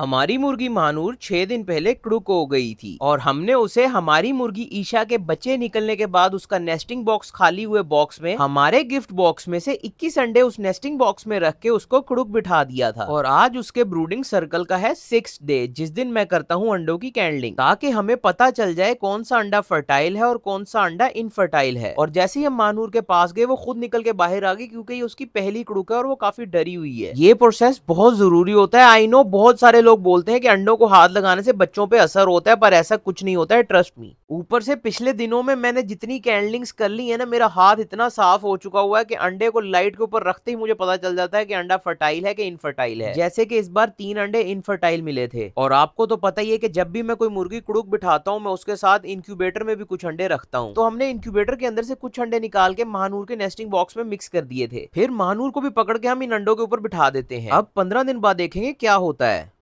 हमारी मुर्गी मानूर छह दिन पहले क्रुक हो गई थी और हमने उसे हमारी मुर्गी ईशा के बच्चे निकलने के बाद उसका नेस्टिंग बॉक्स खाली हुए बॉक्स में हमारे गिफ्ट बॉक्स में से 21 अंडे उस नेस्टिंग बॉक्स में रख के उसको क्रुक बिठा दिया था और आज उसके ब्रूडिंग सर्कल का है सिक्स डे जिस दिन मैं करता हूँ अंडो की कैंडलिंग ताकि हमें पता चल जाए कौन सा अंडा फर्टाइल है और कौन सा अंडा इनफर्टाइल है और जैसे ही हम मानूर के पास गए वो खुद निकल के बाहर आ गई क्यूँकी उसकी पहली क्रुक है और वो काफी डरी हुई है ये प्रोसेस बहुत जरूरी होता है आई नो बहुत सारे लोग बोलते हैं कि अंडों को हाथ लगाने से बच्चों पे असर होता है पर ऐसा कुछ नहीं होता है ट्रस्ट मी ऊपर से पिछले दिनों में मैंने जितनी कैंडलिंग्स कर ली है ना मेरा हाथ इतना साफ हो चुका हुआ है कि अंडे को लाइट के ऊपर रखते ही मुझे पता चल जाता है कि अंडा फर्टाइल है कि इनफर्टाइल है जैसे कि इस बार तीन अंडे इनफर्टाइल मिले थे और आपको तो पता ही है कि जब भी मैं कोई मुर्गी कुड़ुक बिठाता हूँ मैं उसके साथ इंक्यूबेटर में भी कुछ अंडे रखता हूँ तो हमने इंक्यूबेटर के अंदर से कुछ अंडे निकाल के महानूर के नेस्टिंग बॉक्स में मिक्स कर दिए थे फिर महानूर को भी पकड़ के हम इन अंडों के ऊपर बिठा देते हैं अब पंद्रह दिन बाद देखेंगे क्या होता है